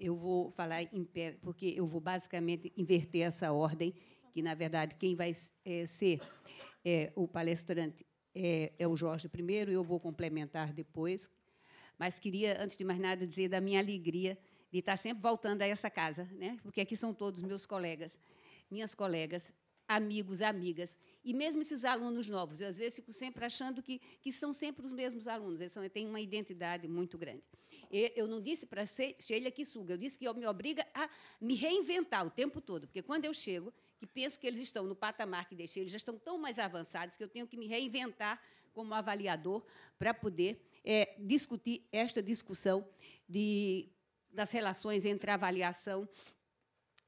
Eu vou falar em pé, porque eu vou basicamente inverter essa ordem, que, na verdade, quem vai é, ser é, o palestrante é, é o Jorge primeiro, eu vou complementar depois. Mas queria, antes de mais nada, dizer da minha alegria de estar sempre voltando a essa casa, né? porque aqui são todos meus colegas, minhas colegas, amigos, amigas, e mesmo esses alunos novos. Eu, às vezes, fico sempre achando que, que são sempre os mesmos alunos, eles são, têm uma identidade muito grande eu não disse para ser Sheila que suga, eu disse que me obriga a me reinventar o tempo todo, porque quando eu chego, que penso que eles estão no patamar que deixei, eles já estão tão mais avançados que eu tenho que me reinventar como avaliador para poder é, discutir esta discussão de, das relações entre avaliação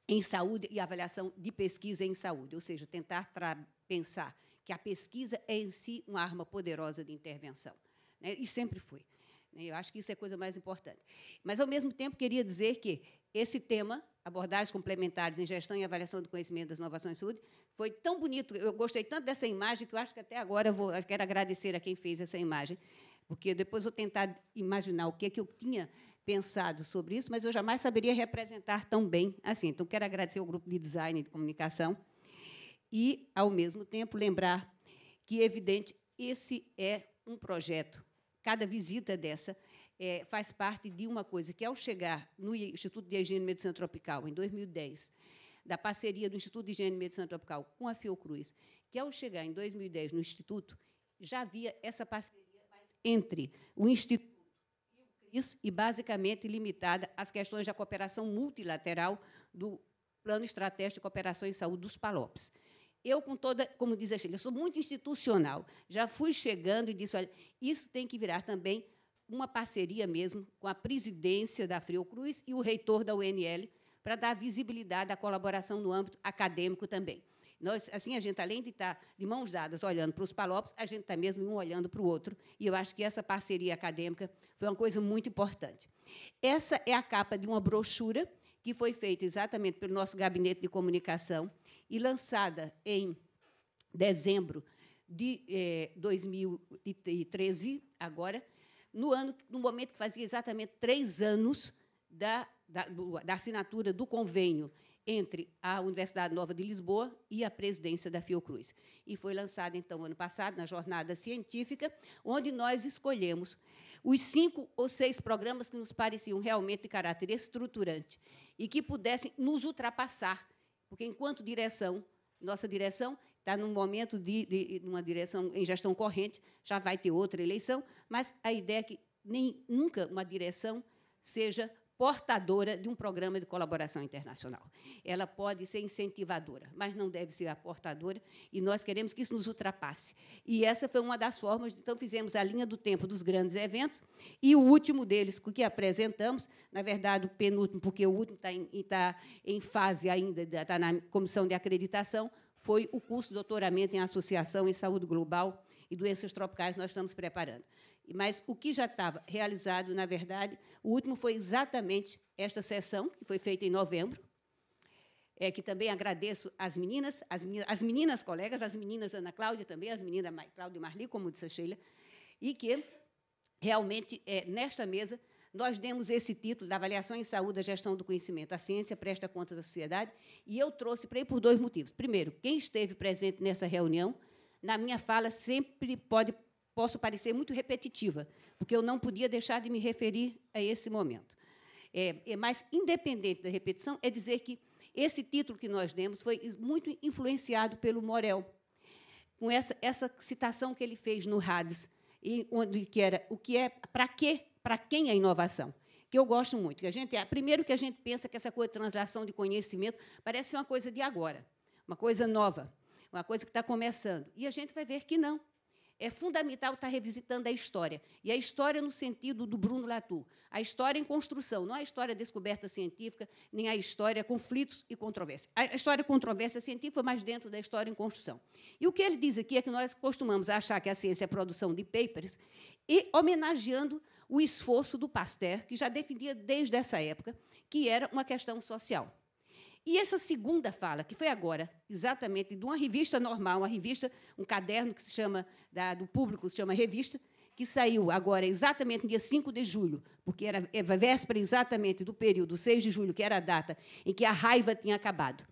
em saúde e avaliação de pesquisa em saúde, ou seja, tentar pensar que a pesquisa é em si uma arma poderosa de intervenção, né? e sempre foi. Né? Eu acho que isso é a coisa mais importante. Mas, ao mesmo tempo, queria dizer que esse tema, abordagens complementares em gestão e avaliação do conhecimento das inovações em saúde, foi tão bonito. Eu gostei tanto dessa imagem que eu acho que até agora eu vou, eu quero agradecer a quem fez essa imagem, porque depois vou tentar imaginar o que, é que eu tinha pensado sobre isso, mas eu jamais saberia representar tão bem assim. Então, quero agradecer ao grupo de design e de comunicação e, ao mesmo tempo, lembrar que, evidente, esse é um projeto cada visita dessa é, faz parte de uma coisa que, ao chegar no Instituto de Higiene e Medicina Tropical, em 2010, da parceria do Instituto de Higiene e Medicina Tropical com a Fiocruz, que, ao chegar em 2010 no Instituto, já havia essa parceria entre o Instituto e o CRIS e, basicamente, limitada às questões da cooperação multilateral do Plano Estratégico de Cooperação em Saúde dos PALOPs eu, com toda, como diz a Sheila, eu sou muito institucional. Já fui chegando e disse, olha, isso tem que virar também uma parceria mesmo com a presidência da Friocruz e o reitor da UNL, para dar visibilidade à colaboração no âmbito acadêmico também. Nós, assim, a gente, além de estar tá de mãos dadas olhando para os palopos, a gente está mesmo um olhando para o outro. E eu acho que essa parceria acadêmica foi uma coisa muito importante. Essa é a capa de uma brochura que foi feita exatamente pelo nosso gabinete de comunicação, e lançada em dezembro de eh, 2013, agora, no ano, no momento que fazia exatamente três anos da, da, do, da assinatura do convênio entre a Universidade Nova de Lisboa e a presidência da Fiocruz. E foi lançada, então, ano passado, na Jornada Científica, onde nós escolhemos os cinco ou seis programas que nos pareciam realmente de caráter estruturante e que pudessem nos ultrapassar porque, enquanto direção, nossa direção está num momento de, de, uma direção em gestão corrente, já vai ter outra eleição, mas a ideia é que nem, nunca uma direção seja portadora de um programa de colaboração internacional. Ela pode ser incentivadora, mas não deve ser a portadora, e nós queremos que isso nos ultrapasse. E essa foi uma das formas, então fizemos a linha do tempo dos grandes eventos, e o último deles que apresentamos, na verdade, o penúltimo, porque o último está em, está em fase ainda, está na comissão de acreditação, foi o curso de doutoramento em associação em saúde global e doenças tropicais que nós estamos preparando. Mas o que já estava realizado, na verdade, o último foi exatamente esta sessão, que foi feita em novembro, é, que também agradeço às meninas, às meninas, meninas colegas, às meninas Ana Cláudia também, às meninas Cláudia Marli, como disse a Sheila, e que realmente, é, nesta mesa, nós demos esse título da avaliação em saúde da gestão do conhecimento. A ciência presta contas à sociedade. E eu trouxe para aí por dois motivos. Primeiro, quem esteve presente nessa reunião, na minha fala, sempre pode posso parecer muito repetitiva, porque eu não podia deixar de me referir a esse momento. É, é mas, independente da repetição, é dizer que esse título que nós demos foi muito influenciado pelo Morel, com essa, essa citação que ele fez no Hades, e onde que era o que é, para quê, para quem é a inovação, que eu gosto muito. Que a gente, é, primeiro que a gente pensa que essa coisa de translação de conhecimento parece uma coisa de agora, uma coisa nova, uma coisa que está começando, e a gente vai ver que não, é fundamental estar tá revisitando a história. E a história no sentido do Bruno Latour. A história em construção, não a história descoberta científica, nem a história conflitos e controvérsia. A história controvérsia científica, mas dentro da história em construção. E o que ele diz aqui é que nós costumamos achar que a ciência é a produção de papers e homenageando o esforço do Pasteur, que já definia desde essa época que era uma questão social. E essa segunda fala, que foi agora, exatamente, de uma revista normal, uma revista, um caderno que se chama, da, do público, se chama Revista, que saiu agora exatamente no dia 5 de julho, porque era é véspera exatamente do período 6 de julho, que era a data em que a raiva tinha acabado.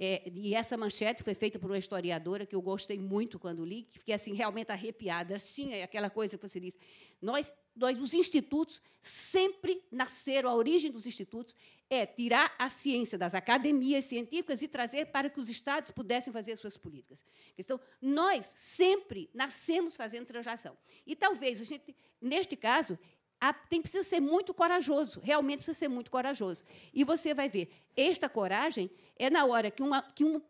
É, e essa manchete foi feita por uma historiadora que eu gostei muito quando li, que fiquei assim realmente arrepiada, assim, é aquela coisa que você disse. Nós, nós, os institutos sempre nasceram, a origem dos institutos é tirar a ciência das academias científicas e trazer para que os estados pudessem fazer suas políticas. Então, nós sempre nascemos fazendo translação. E talvez a gente, neste caso, a, tem precisa ser muito corajoso, realmente precisa ser muito corajoso. E você vai ver, esta coragem é na hora que, uma, que um,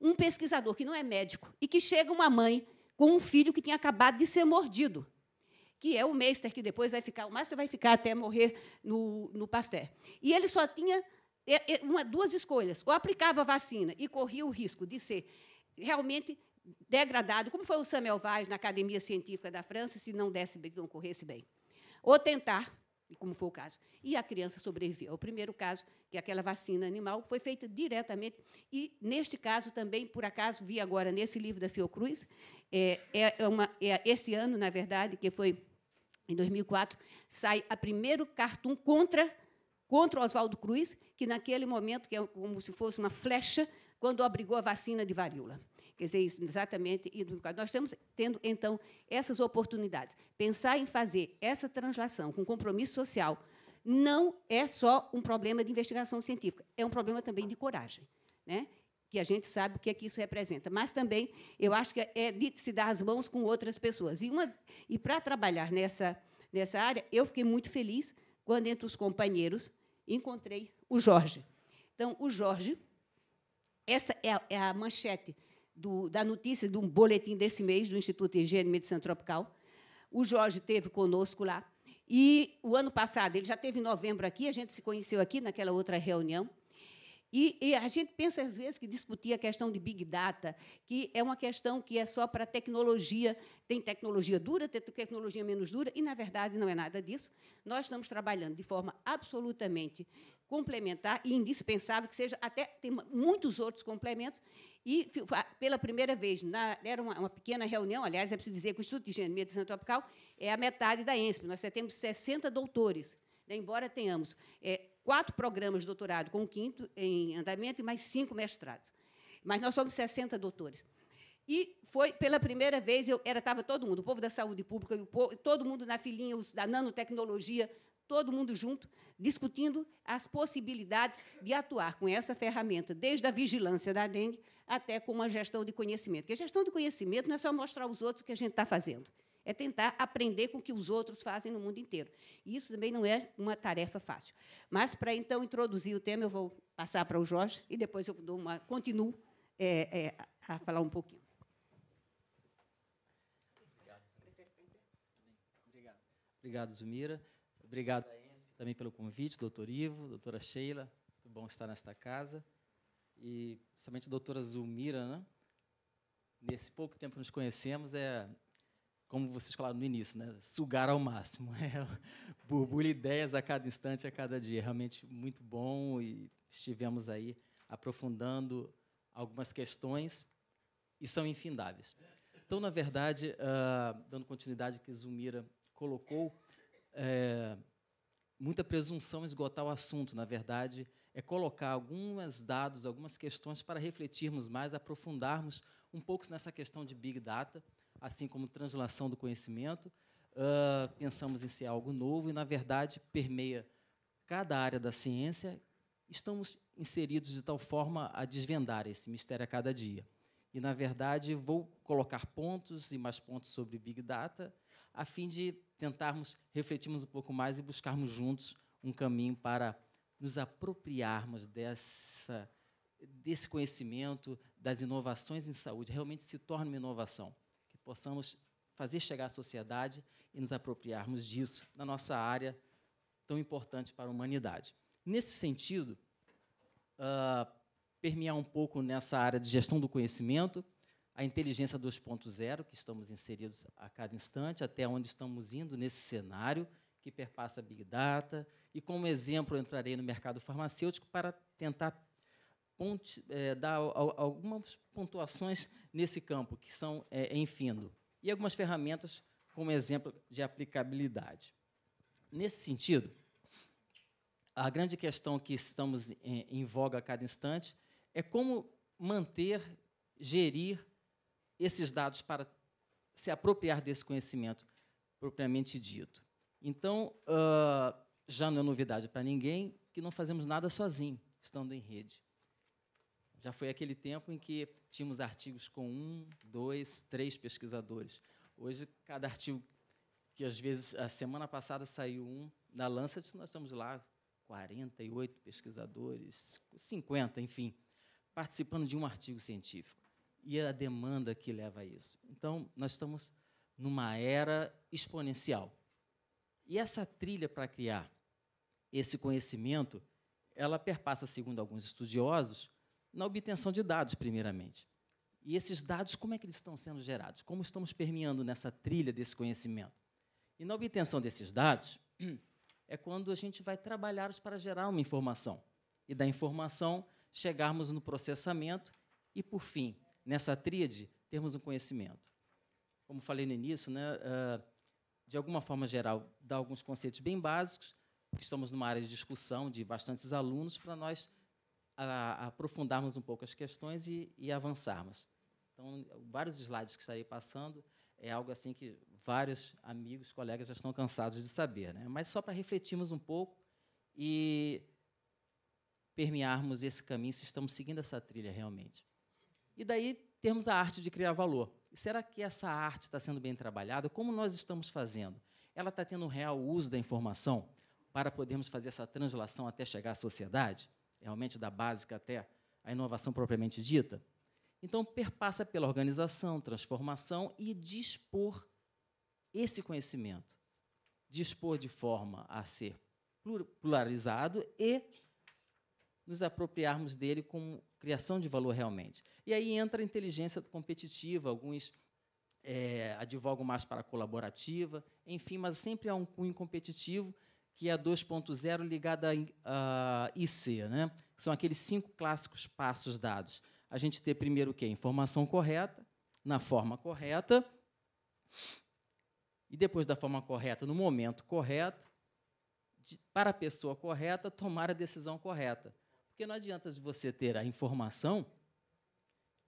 um pesquisador que não é médico e que chega uma mãe com um filho que tinha acabado de ser mordido que é o Meister, que depois vai ficar, o Master vai ficar até morrer no, no Pasteur. E ele só tinha uma, duas escolhas: ou aplicava a vacina e corria o risco de ser realmente degradado, como foi o Samuel Vaz na Academia Científica da França, se não desse bem, não corresse bem, ou tentar, como foi o caso, e a criança sobreviveu. É o primeiro caso que aquela vacina animal foi feita diretamente e neste caso também, por acaso, vi agora nesse livro da Fiocruz, é, é, uma, é esse ano, na verdade, que foi em 2004, sai o primeiro cartoon contra, contra Oswaldo Cruz, que naquele momento, que é como se fosse uma flecha, quando obrigou a vacina de varíola. Quer dizer, exatamente. Nós estamos tendo, então, essas oportunidades. Pensar em fazer essa translação com compromisso social não é só um problema de investigação científica, é um problema também de coragem. Né? que a gente sabe o que é que isso representa. Mas também eu acho que é de se dar as mãos com outras pessoas. E, e para trabalhar nessa, nessa área, eu fiquei muito feliz quando, entre os companheiros, encontrei o Jorge. Então, o Jorge, essa é a, é a manchete do, da notícia de um boletim desse mês do Instituto de Higiene e Medicina Tropical. O Jorge teve conosco lá. E o ano passado, ele já teve em novembro aqui, a gente se conheceu aqui naquela outra reunião. E, e, a gente pensa, às vezes, que discutir a questão de Big Data, que é uma questão que é só para tecnologia, tem tecnologia dura, tem tecnologia menos dura, e, na verdade, não é nada disso. Nós estamos trabalhando de forma absolutamente complementar e indispensável, que seja até tem muitos outros complementos. E, pela primeira vez, na, era uma, uma, pequena reunião, aliás, é preciso dizer que o Instituto de Engenharia e Medicina Tropical é a metade da ENSP, nós temos 60 doutores. Né, embora tenhamos é, quatro programas de doutorado, com um quinto em andamento, e mais cinco mestrados. Mas nós somos 60 doutores. E foi pela primeira vez, eu era estava todo mundo, o povo da saúde pública, povo, todo mundo na filinha, os da nanotecnologia, todo mundo junto, discutindo as possibilidades de atuar com essa ferramenta, desde a vigilância da dengue até com uma gestão de conhecimento. Porque a gestão de conhecimento não é só mostrar aos outros o que a gente está fazendo é tentar aprender com o que os outros fazem no mundo inteiro. E isso também não é uma tarefa fácil. Mas, para então introduzir o tema, eu vou passar para o Jorge e depois eu dou uma, continuo é, é, a falar um pouquinho. Obrigado, Zumira. Obrigado também pelo convite, doutor Ivo, doutora Sheila. Muito bom estar nesta casa. E, principalmente, a doutora Zumira, né? nesse pouco tempo que nos conhecemos, é como vocês falaram no início, né? sugar ao máximo. É, né? burbulha ideias a cada instante, a cada dia. Realmente muito bom e estivemos aí aprofundando algumas questões e são infindáveis. Então, na verdade, uh, dando continuidade ao que Zumira colocou, é, muita presunção esgotar o assunto, na verdade, é colocar alguns dados, algumas questões para refletirmos mais, aprofundarmos um pouco nessa questão de Big Data, assim como translação do conhecimento. Uh, pensamos em ser algo novo e, na verdade, permeia cada área da ciência. Estamos inseridos de tal forma a desvendar esse mistério a cada dia. E, na verdade, vou colocar pontos e mais pontos sobre Big Data, a fim de tentarmos refletirmos um pouco mais e buscarmos juntos um caminho para nos apropriarmos dessa, desse conhecimento, das inovações em saúde, realmente se torna uma inovação possamos fazer chegar à sociedade e nos apropriarmos disso na nossa área tão importante para a humanidade. Nesse sentido, uh, permear um pouco nessa área de gestão do conhecimento, a inteligência 2.0, que estamos inseridos a cada instante, até onde estamos indo nesse cenário que perpassa Big Data, e como exemplo entrarei no mercado farmacêutico para tentar ponte, é, dar algumas pontuações nesse campo, que são é, infindo, e algumas ferramentas como exemplo de aplicabilidade. Nesse sentido, a grande questão que estamos em, em voga a cada instante é como manter, gerir esses dados para se apropriar desse conhecimento propriamente dito. Então, uh, já não é novidade para ninguém que não fazemos nada sozinho, estando em rede. Já foi aquele tempo em que tínhamos artigos com um, dois, três pesquisadores. Hoje, cada artigo que às vezes a semana passada saiu um, na Lancet nós estamos lá 48 pesquisadores, 50, enfim, participando de um artigo científico. E a demanda que leva a isso. Então, nós estamos numa era exponencial. E essa trilha para criar esse conhecimento, ela perpassa, segundo alguns estudiosos, na obtenção de dados, primeiramente. E esses dados, como é que eles estão sendo gerados? Como estamos permeando nessa trilha desse conhecimento? E na obtenção desses dados é quando a gente vai trabalhar-os para gerar uma informação. E da informação chegarmos no processamento e, por fim, nessa tríade, termos um conhecimento. Como falei no início, né, eh, de alguma forma geral, dá alguns conceitos bem básicos, estamos numa área de discussão de bastantes alunos, para nós a, a aprofundarmos um pouco as questões e, e, avançarmos. Então, vários slides que estarei passando é algo assim que vários amigos, colegas já estão cansados de saber, né? Mas só para refletirmos um pouco e permearmos esse caminho, se estamos seguindo essa trilha realmente. E daí temos a arte de criar valor. Será que essa arte está sendo bem trabalhada? Como nós estamos fazendo? Ela está tendo um real uso da informação para podermos fazer essa translação até chegar à sociedade? realmente da básica até a inovação propriamente dita. Então, perpassa pela organização, transformação e dispor esse conhecimento. Dispor de forma a ser pluralizado e nos apropriarmos dele como criação de valor realmente. E aí entra a inteligência competitiva, alguns é, advogam mais para a colaborativa, enfim, mas sempre há um cunho competitivo que é a 2.0 ligada a IC, né? são aqueles cinco clássicos passos dados. A gente ter primeiro o quê? Informação correta, na forma correta, e depois da forma correta, no momento correto, de, para a pessoa correta tomar a decisão correta. Porque não adianta de você ter a informação,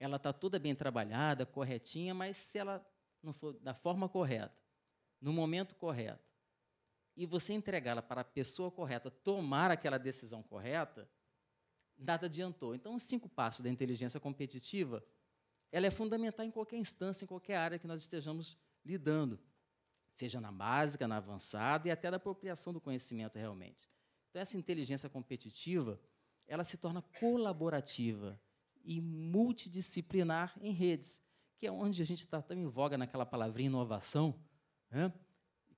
ela está toda bem trabalhada, corretinha, mas se ela não for da forma correta, no momento correto, e você entregá-la para a pessoa correta tomar aquela decisão correta, nada adiantou. Então, os cinco passos da inteligência competitiva, ela é fundamental em qualquer instância, em qualquer área que nós estejamos lidando, seja na básica, na avançada e até da apropriação do conhecimento realmente. Então, essa inteligência competitiva, ela se torna colaborativa e multidisciplinar em redes, que é onde a gente está tão em voga naquela palavrinha inovação, né?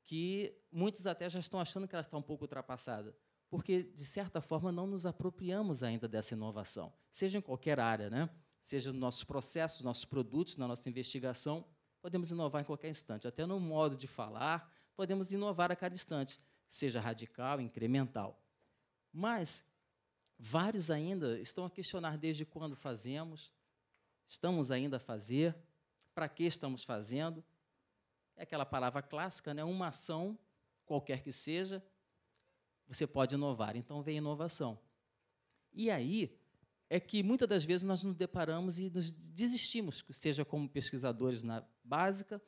que muitos até já estão achando que ela está um pouco ultrapassada, porque, de certa forma, não nos apropriamos ainda dessa inovação, seja em qualquer área, né? seja nos nossos processos, nossos produtos, na nossa investigação, podemos inovar em qualquer instante, até no modo de falar, podemos inovar a cada instante, seja radical, incremental. Mas vários ainda estão a questionar desde quando fazemos, estamos ainda a fazer, para que estamos fazendo, é aquela palavra clássica, né? uma ação, qualquer que seja, você pode inovar. Então vem inovação. E aí é que muitas das vezes nós nos deparamos e nos desistimos, seja como pesquisadores na básica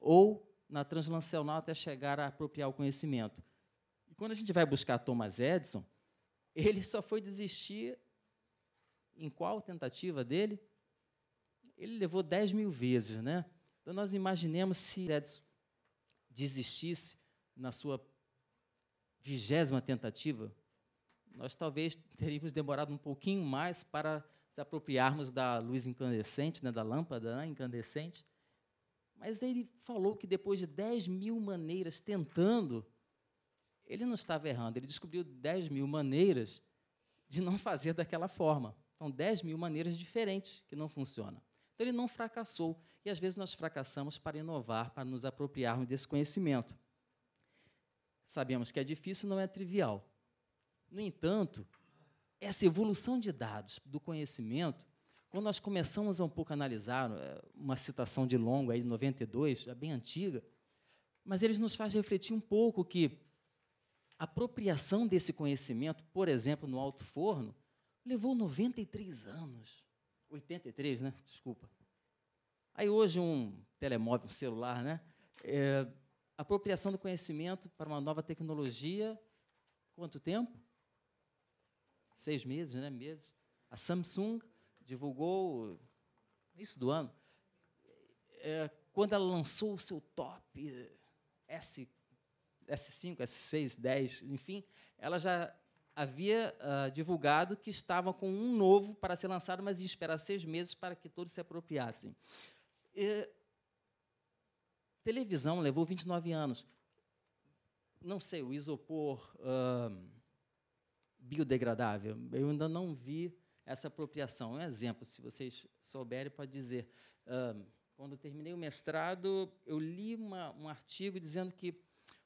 ou na translacional até chegar a apropriar o conhecimento. E quando a gente vai buscar Thomas Edison, ele só foi desistir em qual tentativa dele? Ele levou 10 mil vezes, né? Então, nós imaginemos se Edson desistisse na sua vigésima tentativa, nós talvez teríamos demorado um pouquinho mais para se apropriarmos da luz incandescente, né, da lâmpada né, incandescente. Mas ele falou que depois de 10 mil maneiras tentando, ele não estava errando, ele descobriu 10 mil maneiras de não fazer daquela forma. São então, 10 mil maneiras diferentes que não funcionam. Então, ele não fracassou. E às vezes nós fracassamos para inovar, para nos apropriarmos desse conhecimento. Sabemos que é difícil, não é trivial. No entanto, essa evolução de dados do conhecimento, quando nós começamos a um pouco analisar, eh, uma citação de Longo, aí de 92, já bem antiga, mas eles nos faz refletir um pouco que a apropriação desse conhecimento, por exemplo, no alto forno, levou 93 anos. 83, né? Desculpa. Aí hoje um telemóvel, um celular, né? É, apropriação do conhecimento para uma nova tecnologia, quanto tempo? Seis meses, né? Meses. A Samsung divulgou isso do ano. É, quando ela lançou o seu top S, S5, S6, 10, enfim, ela já havia uh, divulgado que estava com um novo para ser lançado, mas ia esperar seis meses para que todos se apropriassem. E, televisão levou 29 anos. Não sei, o isopor uh, biodegradável, eu ainda não vi essa apropriação. um exemplo, se vocês souberem, pode dizer. Uh, quando eu terminei o mestrado, eu li uma, um artigo dizendo que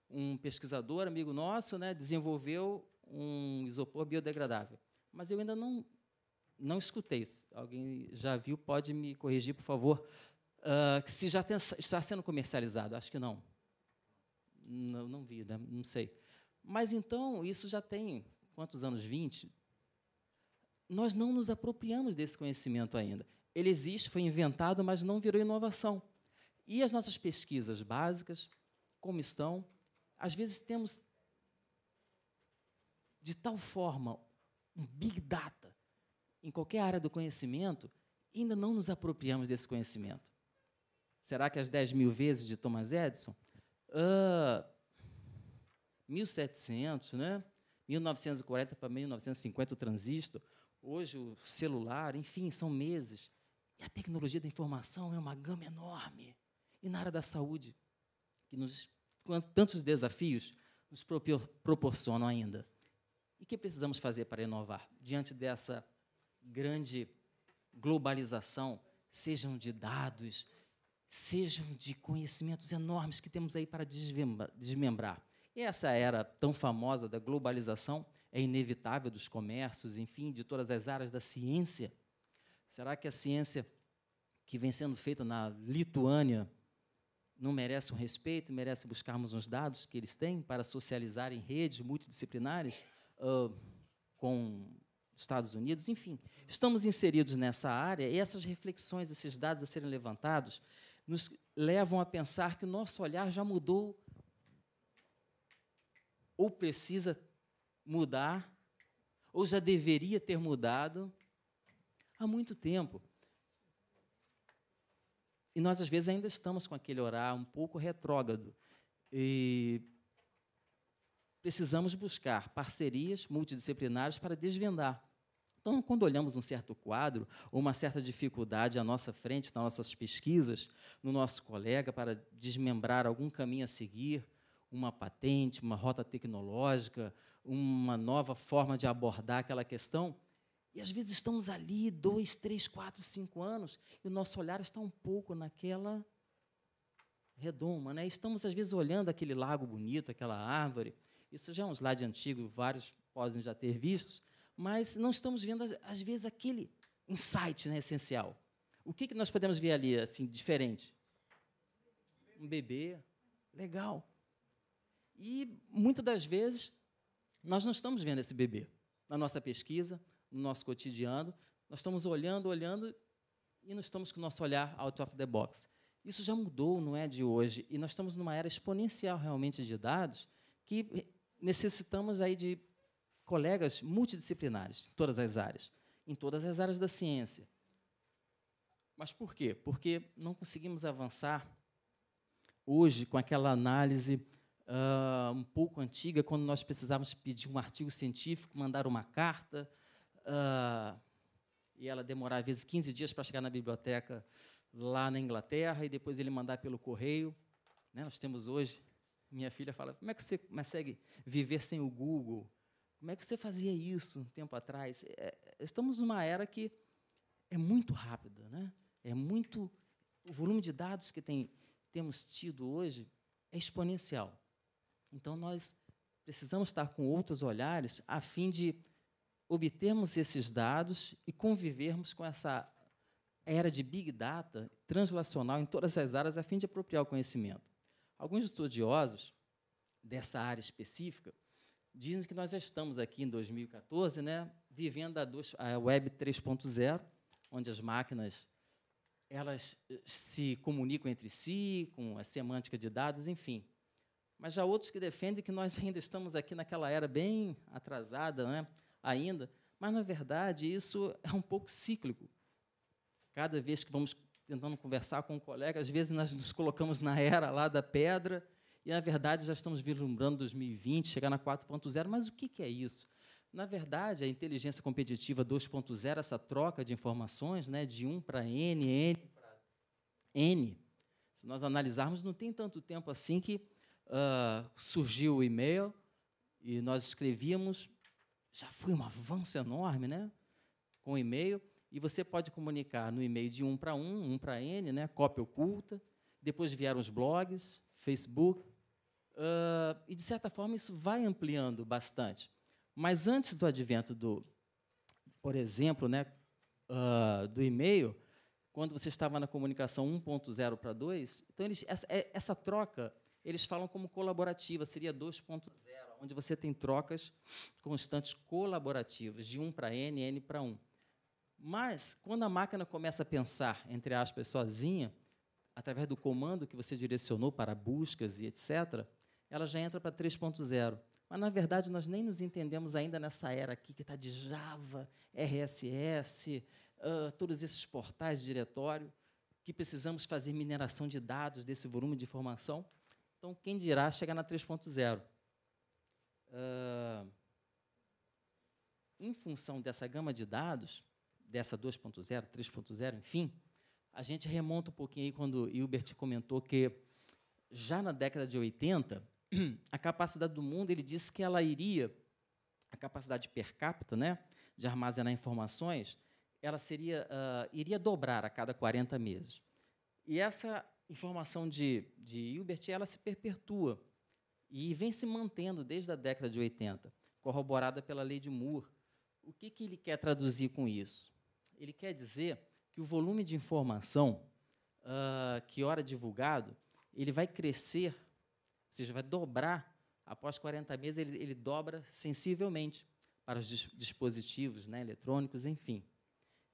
um pesquisador, amigo nosso, né, desenvolveu um isopor biodegradável. Mas eu ainda não, não escutei isso. Alguém já viu, pode me corrigir, por favor, uh, se já tem, está sendo comercializado. Acho que não. Não, não vi, né? não sei. Mas então, isso já tem quantos anos? 20? Nós não nos apropriamos desse conhecimento ainda. Ele existe, foi inventado, mas não virou inovação. E as nossas pesquisas básicas, como estão? Às vezes temos de tal forma um big data em qualquer área do conhecimento, ainda não nos apropriamos desse conhecimento. Será que as 10 mil vezes de Thomas Edison? Uh, ah, 1700, né? 1940 para 1950 o transistor, hoje o celular, enfim, são meses. E a tecnologia da informação é uma gama enorme. E na área da saúde, que nos tantos desafios nos proporcionam ainda. E o que precisamos fazer para inovar? Diante dessa grande globalização, sejam de dados, sejam de conhecimentos enormes que temos aí para desmembrar. E essa era tão famosa da globalização é inevitável dos comércios, enfim, de todas as áreas da ciência. Será que a ciência que vem sendo feita na Lituânia não merece um respeito, merece buscarmos uns dados que eles têm para socializar em redes multidisciplinares? uh, com Estados Unidos, enfim, estamos inseridos nessa área e essas reflexões, esses dados a serem levantados, nos levam a pensar que o nosso olhar já mudou ou precisa mudar ou já deveria ter mudado há muito tempo. E nós, às vezes, ainda estamos com aquele orar um pouco retrógrado. E precisamos buscar parcerias multidisciplinares para desvendar. Então, quando olhamos um certo quadro ou uma certa dificuldade à nossa frente, nas nossas pesquisas, no nosso colega, para desmembrar algum caminho a seguir, uma patente, uma rota tecnológica, uma nova forma de abordar aquela questão. E às vezes estamos ali dois, três, quatro, cinco anos e o nosso olhar está um pouco naquela redoma, né? Estamos às vezes olhando aquele lago bonito, aquela árvore, isso já é um slide antigo, vários podem já ter visto, mas não estamos vendo, às vezes, aquele insight né, essencial. O que, que nós podemos ver ali, assim, diferente? Um bebê, legal. E, muitas das vezes, nós não estamos vendo esse bebê. Na nossa pesquisa, no nosso cotidiano, nós estamos olhando, olhando, e não estamos com o nosso olhar out of the box. Isso já mudou, não é de hoje, e nós estamos numa era exponencial realmente de dados que necessitamos aí de colegas multidisciplinares em todas as áreas, em todas as áreas da ciência. Mas por quê? Porque não conseguimos avançar hoje com aquela análise uh, um pouco antiga, quando nós precisávamos pedir um artigo científico, mandar uma carta, uh, e ela demorar, às vezes, 15 dias para chegar na biblioteca lá na Inglaterra, e depois ele mandar pelo correio. Né? Nós temos hoje minha filha fala: como é que você consegue viver sem o Google? Como é que você fazia isso um tempo atrás? É, é, estamos numa era que é muito rápida, né? É muito o volume de dados que tem, temos tido hoje é exponencial. Então nós precisamos estar com outros olhares a fim de obtermos esses dados e convivermos com essa era de big data translacional em todas as áreas a fim de apropriar o conhecimento. Alguns estudiosos dessa área específica dizem que nós já estamos aqui em 2014, né, vivendo a, dois, a Web 3.0, onde as máquinas elas eh, se comunicam entre si, com a semântica de dados, enfim. Mas já outros que defendem que nós ainda estamos aqui naquela era bem atrasada, né, ainda. Mas na verdade isso é um pouco cíclico. Cada vez que vamos tentando conversar com um colega, às vezes nós nos colocamos na era lá da pedra e, na verdade, já estamos vislumbrando 2020, chegar na 4.0. Mas o que é isso? Na verdade, a inteligência competitiva 2.0, essa troca de informações, né, de 1 para N, N para N, se nós analisarmos, não tem tanto tempo assim que uh, surgiu o e-mail e nós escrevíamos, já foi um avanço enorme, né? Com e-mail e você pode comunicar no e-mail de um para um, um para N, né, cópia oculta, depois vieram os blogs, Facebook, uh, e, de certa forma, isso vai ampliando bastante. Mas antes do advento do, por exemplo, né, uh, do e-mail, quando você estava na comunicação 1.0 para 2, então eles, essa, é, essa troca eles falam como colaborativa, seria 2.0, onde você tem trocas constantes colaborativas, de 1 para N, N para 1. Mas, quando a máquina começa a pensar, entre aspas, sozinha, através do comando que você direcionou para buscas e etc., ela já entra para 3.0. Mas, na verdade, nós nem nos entendemos ainda nessa era aqui que está de Java, RSS, uh, ah, todos esses portais de diretório, que precisamos fazer mineração de dados desse volume de informação. Então, quem dirá chegar na 3.0? Uh, ah, em função dessa gama de dados, dessa 2.0, 3.0, enfim, a gente remonta um pouquinho aí quando Hilbert comentou que já na década de 80, a capacidade do mundo, ele disse que ela iria, a capacidade per capita, né, de armazenar informações, ela seria, uh, iria dobrar a cada 40 meses. E essa informação de, de Hilbert, ela se perpetua e vem se mantendo desde a década de 80, corroborada pela lei de Moore. O que, que ele quer traduzir com isso? ele quer dizer que o volume de informação uh, que ora divulgado, ele vai crescer, ou seja, vai dobrar, após 40 meses ele, ele dobra sensivelmente para os dis dispositivos né, eletrônicos, enfim.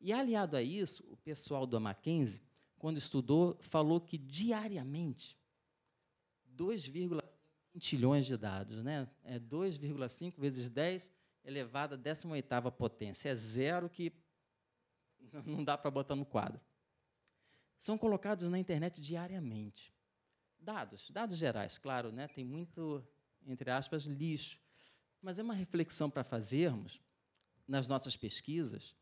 E aliado a isso, o pessoal do Mackenzie, quando estudou, falou que diariamente 2,5 quintilhões de dados, né? É 2,5 vezes 10 elevado à 18ª potência, é zero que não dá para botar no quadro. São colocados na internet diariamente. Dados, dados gerais, claro, né? tem muito, entre aspas, lixo. Mas é uma reflexão para fazermos, nas nossas pesquisas,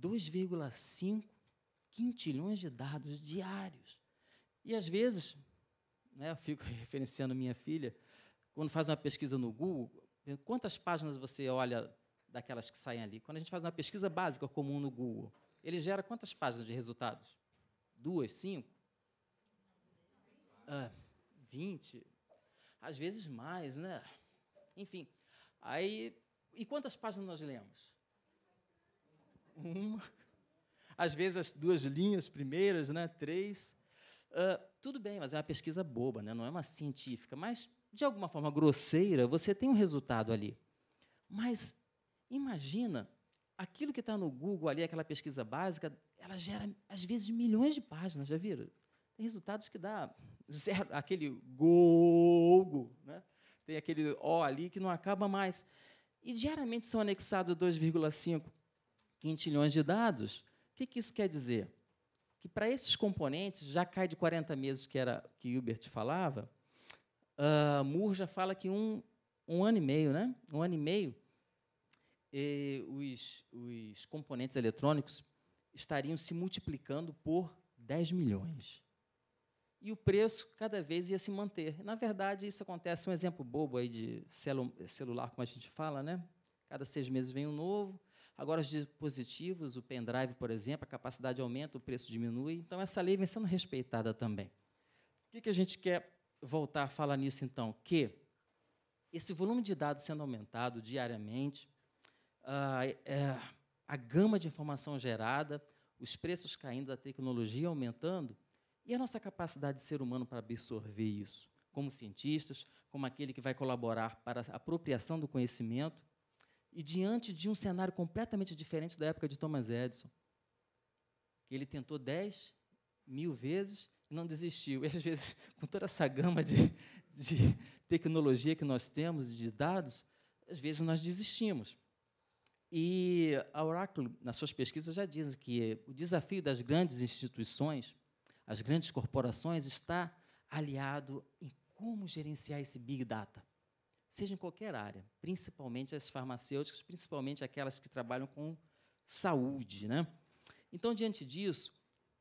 2,5 quintilhões de dados diários. E às vezes, né, eu fico referenciando minha filha, quando faz uma pesquisa no Google, quantas páginas você olha daquelas que saem ali? Quando a gente faz uma pesquisa básica comum no Google, ele gera quantas páginas de resultados? Duas, cinco? Ah, Às vezes mais, né? Enfim. Aí, e quantas páginas nós lemos? Uma. Às vezes as duas linhas primeiras, né? Três. Uh, tudo bem, mas é uma pesquisa boba, né? não é uma científica, mas de alguma forma grosseira, você tem um resultado ali. Mas imagina aquilo que está no Google ali, aquela pesquisa básica, ela gera, às vezes, milhões de páginas, já viram? Tem resultados que dá zero, aquele Google, né? tem aquele O ali que não acaba mais. E diariamente são anexados 2,5 quintilhões de dados. O que, que isso quer dizer? Que para esses componentes, já cai de 40 meses que era que Hubert falava, uh, Moore já fala que um, um ano e meio, né? Um ano e meio os, os componentes eletrônicos estariam se multiplicando por 10 milhões. E o preço cada vez ia se manter. Na verdade, isso acontece, um exemplo bobo aí de celu celular, como a gente fala, né? Cada seis meses vem um novo. Agora, os dispositivos, o pendrive, por exemplo, a capacidade aumenta, o preço diminui. Então, essa lei vem sendo respeitada também. O que, que a gente quer voltar a falar nisso, então? Que esse volume de dados sendo aumentado diariamente, ah, é, é, a, gama de informação gerada, os preços caindo, a tecnologia aumentando, e a nossa capacidade de ser humano para absorver isso, como cientistas, como aquele que vai colaborar para a apropriação do conhecimento, e diante de um cenário completamente diferente da época de Thomas Edison, que ele tentou 10 mil vezes e não desistiu. E, às vezes, com toda essa gama de, de tecnologia que nós temos, de dados, às vezes nós desistimos. E a Oracle, nas suas pesquisas, já diz que o desafio das grandes instituições, as grandes corporações, está aliado em como gerenciar esse Big Data, seja em qualquer área, principalmente as farmacêuticas, principalmente aquelas que trabalham com saúde. Né? Então, diante disso,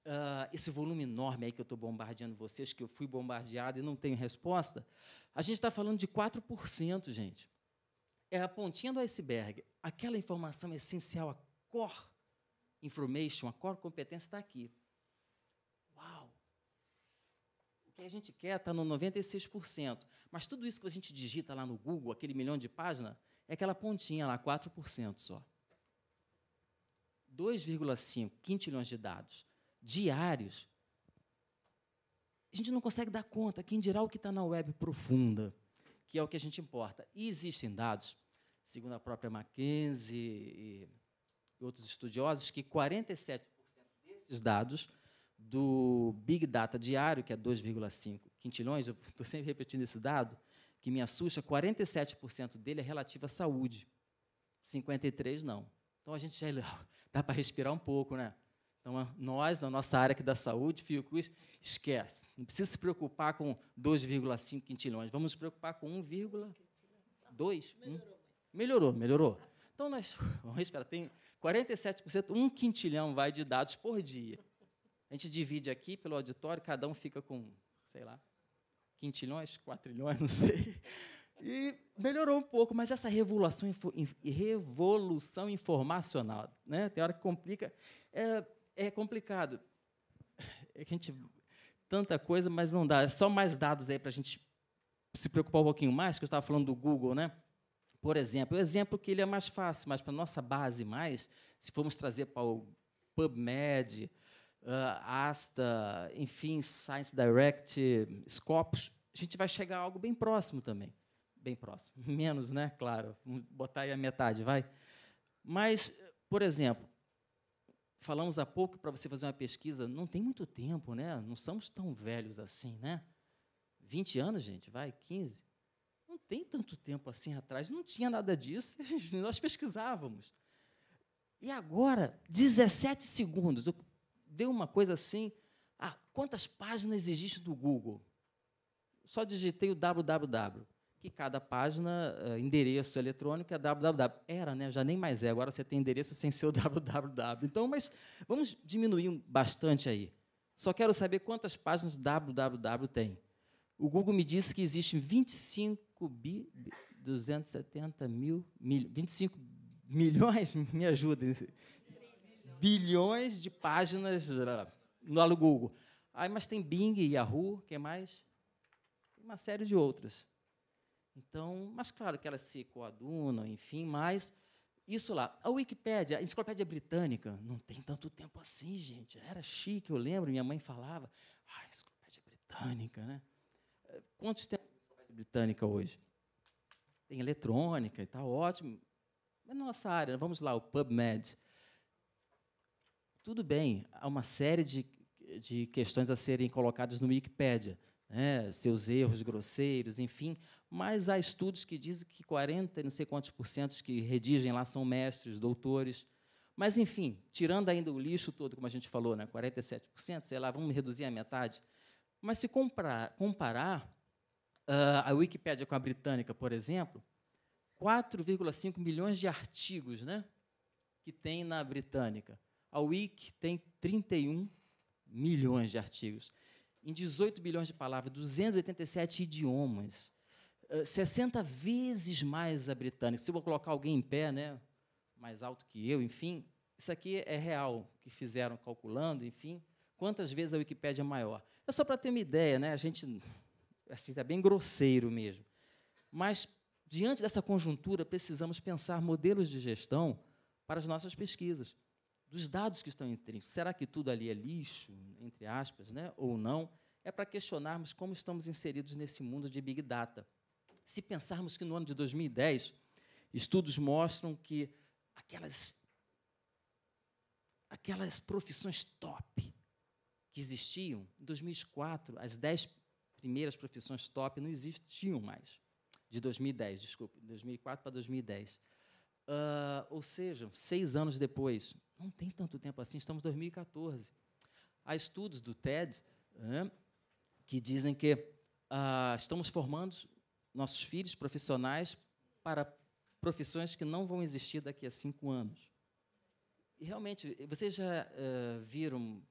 uh, esse volume enorme aí que eu estou bombardeando vocês, que eu fui bombardeado e não tenho resposta, a gente está falando de 4%, gente é a pontinha do iceberg. Aquela informação é essencial, a core information, a core competência está aqui. Uau! O que a gente quer está no 96%. Mas tudo isso que a gente digita lá no Google, aquele milhão de páginas, é aquela pontinha lá, 4% só. 2,5 quintilhões de dados diários. A gente não consegue dar conta. Quem dirá o que está na web profunda, que é o que a gente importa. E existem dados segundo a própria Mackenzie e outros estudiosos, que 47% desses dados do Big Data diário, que é 2,5 quintilhões, eu estou sempre repetindo esse dado, que me assusta, 47% dele é relativo à saúde, 53% não. Então, a gente já dá para respirar um pouco, né? Então, nós, na nossa área aqui da saúde, Fiocruz, esquece. Não precisa se preocupar com 2,5 quintilhões. Vamos nos preocupar com 1,2. Melhorou. Melhorou, melhorou. Então, nós, vamos esperar tem 47%, um quintilhão vai de dados por dia. A gente divide aqui pelo auditório, cada um fica com, sei lá, quintilhões, quatrilhões, não sei. E melhorou um pouco, mas essa revolução, revolução informacional, né? tem hora que complica. É, é complicado. É que a gente. Tanta coisa, mas não dá. É só mais dados aí para a gente se preocupar um pouquinho mais, que eu estava falando do Google, né? Por exemplo, o exemplo que ele é mais fácil, mas para a nossa base mais, se formos trazer para o PubMed, uh, Asta, enfim, Science Direct, Scopus, a gente vai chegar a algo bem próximo também. Bem próximo. Menos, né? Claro. Vamos botar aí a metade, vai. Mas, por exemplo, falamos há pouco para você fazer uma pesquisa, não tem muito tempo, né? Não somos tão velhos assim, né? 20 anos, gente, vai, 15 tem tanto tempo assim atrás, não tinha nada disso, nós pesquisávamos. E agora, 17 segundos, eu dei uma coisa assim, ah, quantas páginas existe do Google? Só digitei o www, que cada página, eh, endereço eletrônico é www. Era, né? Já nem mais é, agora você tem endereço sem ser o www. Então, mas vamos diminuir bastante aí. Só quero saber quantas páginas www tem. O Google me disse que existem 25 25 bi, 270 mil, mil 25 milhões, me ajudem, bilhões de páginas no Google. Aí, mas tem Bing, Yahoo, que mais? Tem uma série de outras. Então, mas claro que elas é se coadunam, enfim, mas isso lá. A Wikipédia, a Enciclopédia Britânica, não tem tanto tempo assim, gente. Era chique, eu lembro, minha mãe falava, ah, Enciclopédia Britânica, né? Eh, quantos tempos britânica hoje. Tem eletrônica e está ótimo. Mas na nossa área, vamos lá, o PubMed. Tudo bem, há uma série de, de questões a serem colocadas no Wikipedia. Né? Seus erros grosseiros, enfim. Mas há estudos que dizem que 40 e não sei quantos por cento que redigem lá são mestres, doutores. Mas, enfim, tirando ainda o lixo todo, como a gente falou, né, 47%, sei lá, vamos reduzir a metade. Mas se comparar uh, a Wikipédia com a britânica, por exemplo, 4,5 milhões de artigos né, que tem na britânica. A Wiki tem 31 milhões de artigos. Em 18 bilhões de palavras, 287 idiomas. Uh, ah, 60 vezes mais a britânica. Se eu vou colocar alguém em pé, né, mais alto que eu, enfim, isso aqui é real, que fizeram calculando, enfim, quantas vezes a Wikipédia é maior. É só para ter uma ideia, né? A gente assim, está bem grosseiro mesmo. Mas, diante dessa conjuntura, precisamos pensar modelos de gestão para as nossas pesquisas, dos dados que estão intrínsecos. Será que tudo ali é lixo, entre aspas, né, ou não? É para questionarmos como estamos inseridos nesse mundo de Big Data. Se pensarmos que no ano de 2010, estudos mostram que aquelas, aquelas profissões top que existiam, em 2004, as 10 primeiras profissões top não existiam mais. De 2010, desculpe, 2004 para 2010. Uh, ah, ou seja, seis anos depois, não tem tanto tempo assim, estamos em 2014. Há estudos do TED né, que dizem que uh, estamos formando nossos filhos profissionais para profissões que não vão existir daqui a cinco anos. E realmente, vocês já uh, viram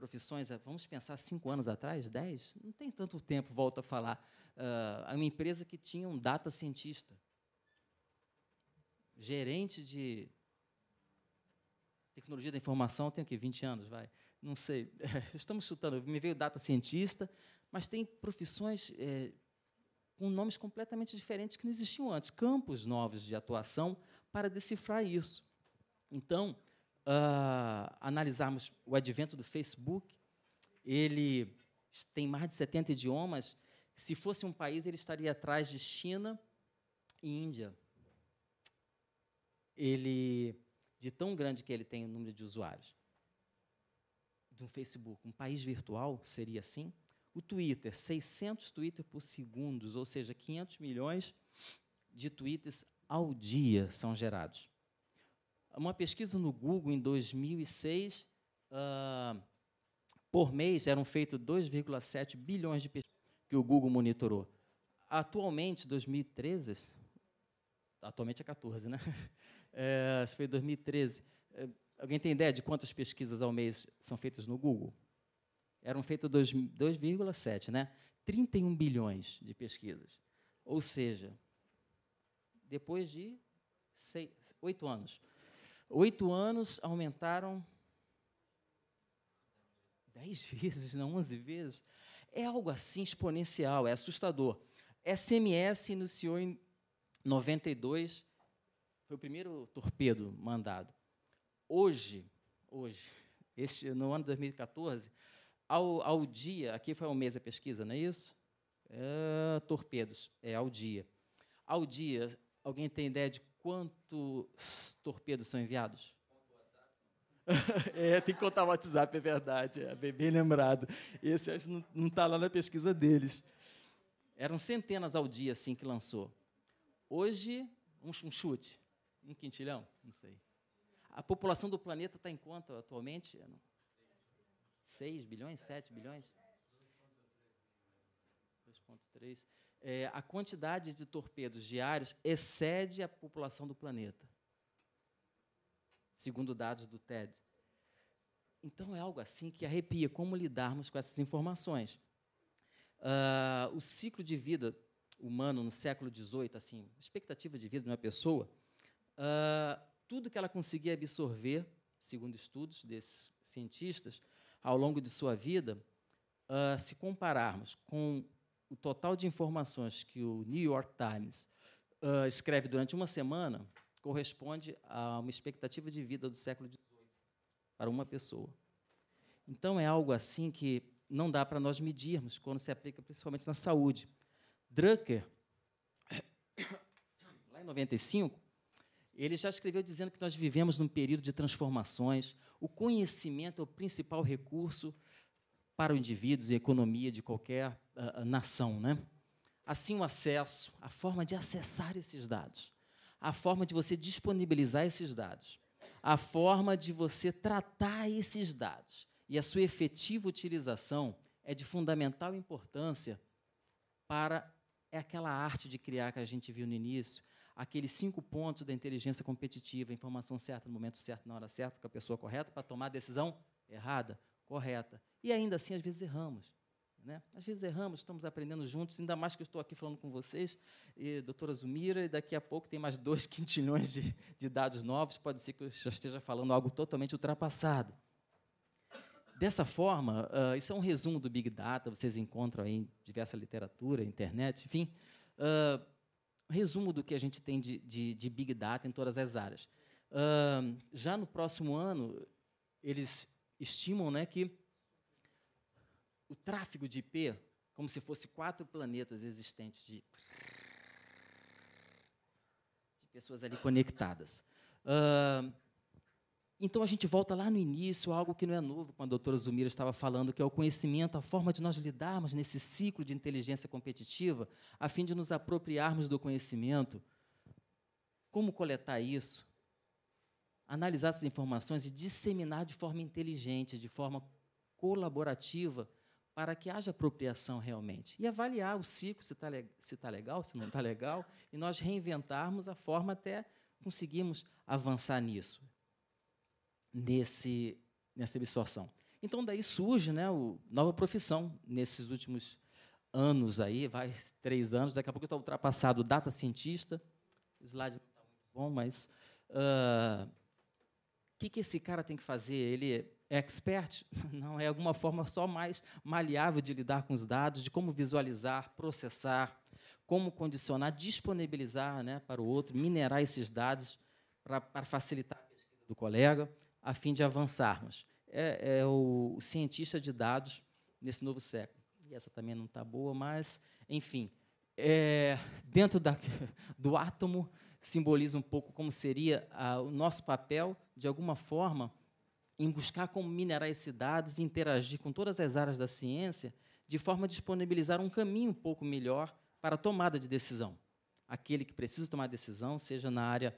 profissões, vamos pensar cinco anos atrás, dez, não tem tanto tempo, volta a falar, uh, ah, uma empresa que tinha um data cientista, gerente de tecnologia da informação, tem o quê? 20 anos, vai? Não sei, estamos chutando, me veio data cientista, mas tem profissões é, com nomes completamente diferentes que não existiam antes, campos novos de atuação para decifrar isso. Então, uh, analisarmos o advento do Facebook, ele tem mais de 70 idiomas. Se fosse um país, ele estaria atrás de China e Índia. Ele, de tão grande que ele tem o número de usuários. Do Facebook, um país virtual seria assim? O Twitter, 600 Twitter por segundos, ou seja, 500 milhões de tweets ao dia são gerados uma pesquisa no Google em 2006, uh, ah, por mês eram feitos 2,7 bilhões de pesquisas que o Google monitorou. Atualmente, 2013, atualmente é 14, né? É, acho que foi 2013. É, alguém tem ideia de quantas pesquisas ao mês são feitas no Google? Eram feitas 2,7, né? 31 bilhões de pesquisas. Ou seja, depois de seis, oito anos, Oito anos aumentaram dez vezes, não onze vezes. É algo assim exponencial, é assustador. SMS iniciou em 92, foi o primeiro torpedo mandado. Hoje, hoje, este, no ano de 2014, ao, ao dia, aqui foi ao mês a pesquisa, não é isso? É, torpedos, é ao dia. Ao dia, alguém tem ideia de quantos torpedos são enviados? é, tem que contar o WhatsApp, é verdade, é bem, bem lembrado. Esse acho não está lá na pesquisa deles. Eram centenas ao dia, assim, que lançou. Hoje, um, um chute, um quintilhão, não sei. A população do planeta está em quanto atualmente? 6 bilhões, 7 bilhões? 2,3 é, a quantidade de torpedos diários excede a população do planeta, segundo dados do TED. Então é algo assim que arrepia como lidarmos com essas informações. Uh, o ciclo de vida humano no século XVIII, assim, expectativa de vida de uma pessoa, uh, tudo que ela conseguia absorver, segundo estudos desses cientistas, ao longo de sua vida, uh, se compararmos com o total de informações que o New York Times uh, escreve durante uma semana corresponde a uma expectativa de vida do século XVIII para uma pessoa. Então, é algo assim que não dá para nós medirmos quando se aplica principalmente na saúde. Drucker, lá em 95, ele já escreveu dizendo que nós vivemos num período de transformações, o conhecimento é o principal recurso para os indivíduos e a economia de qualquer uh, nação. Né? Assim, o acesso, a forma de acessar esses dados, a forma de você disponibilizar esses dados, a forma de você tratar esses dados e a sua efetiva utilização é de fundamental importância para é aquela arte de criar que a gente viu no início, aqueles cinco pontos da inteligência competitiva, informação certa no momento certo, na hora certa, com a pessoa correta, para tomar a decisão errada correta. E ainda assim, às vezes erramos. Né? Às vezes erramos, estamos aprendendo juntos, ainda mais que eu estou aqui falando com vocês, e doutora Zumira, e daqui a pouco tem mais dois quintilhões de, de dados novos, pode ser que eu já esteja falando algo totalmente ultrapassado. Dessa forma, uh, isso é um resumo do Big Data, vocês encontram aí em diversa literatura, internet, enfim. Uh, resumo do que a gente tem de, de, de Big Data em todas as áreas. Uh, já no próximo ano, eles estimam né, que o tráfego de IP, como se fosse quatro planetas existentes de, de pessoas ali conectadas. Uh, então a gente volta lá no início, algo que não é novo, quando a doutora Zumira estava falando, que é o conhecimento, a forma de nós lidarmos nesse ciclo de inteligência competitiva, a fim de nos apropriarmos do conhecimento. Como coletar isso? analisar essas informações e disseminar de forma inteligente, de forma colaborativa, para que haja apropriação realmente. E avaliar o ciclo, se está se tá legal, se não está legal, e nós reinventarmos a forma até conseguirmos avançar nisso, nesse, nessa absorção. Então, daí surge né, o, nova profissão, nesses últimos anos aí, vai três anos, daqui a pouco está ultrapassado o data cientista, o slide não está muito bom, mas uh, que, que esse cara tem que fazer? Ele é expert? Não, é alguma forma só mais maleável de lidar com os dados, de como visualizar, processar, como condicionar, disponibilizar né, para o outro, minerar esses dados para, para facilitar a pesquisa do colega, a fim de avançarmos. É, é o, o cientista de dados nesse novo século. E essa também não está boa, mas, enfim, é, dentro da, do átomo simboliza um pouco como seria a, ah, o nosso papel, de alguma forma, em buscar como minerar esses dados e interagir com todas as áreas da ciência, de forma a disponibilizar um caminho um pouco melhor para a tomada de decisão. Aquele que precisa tomar decisão, seja na área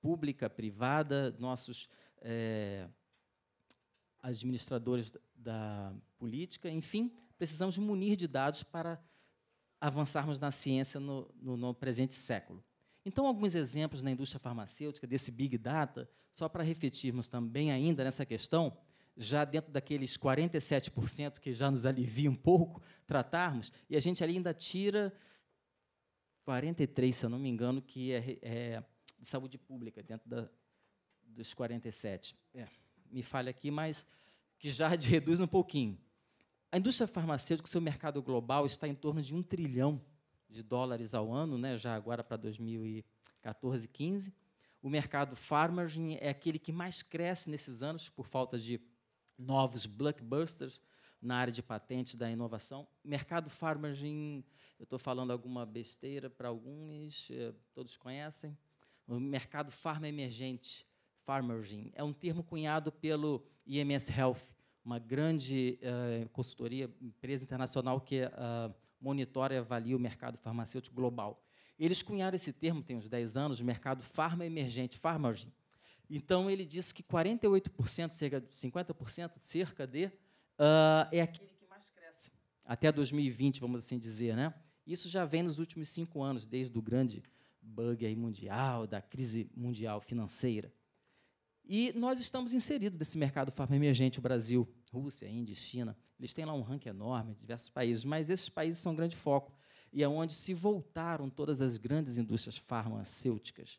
pública, privada, nossos é, administradores da política, enfim, precisamos munir de dados para avançarmos na ciência no, no, no presente século. Então, alguns exemplos na indústria farmacêutica desse Big Data, só para refletirmos também ainda nessa questão, já dentro daqueles 47% que já nos alivia um pouco, tratarmos, e a gente ali ainda tira 43, se eu não me engano, que é, é de saúde pública, dentro da, dos 47. É, me falha aqui, mas que já reduz um pouquinho. A indústria farmacêutica, seu mercado global, está em torno de um trilhão de dólares ao ano, né, já agora para 2014, 15. O mercado farmaging é aquele que mais cresce nesses anos por falta de novos blockbusters na área de patentes da inovação. Mercado farmaging, eu estou falando alguma besteira para alguns, eh, todos conhecem. O mercado farma emergente, farmaging, é um termo cunhado pelo IMS Health, uma grande uh, consultoria, empresa internacional que uh, monitora e avalia o mercado farmacêutico global. Eles cunharam esse termo, tem uns 10 anos, mercado farma emergente, farmagin. Então, ele disse que 48%, cerca de 50%, cerca de, uh, é aquele que mais cresce, até 2020, vamos assim dizer. Né? Isso já vem nos últimos cinco anos, desde o grande bug aí mundial, da crise mundial financeira. E nós estamos inseridos nesse mercado farma emergente, o Brasil. Rússia, Índia, China, eles têm lá um ranking enorme, diversos países, mas esses países são um grande foco e é onde se voltaram todas as grandes indústrias farmacêuticas.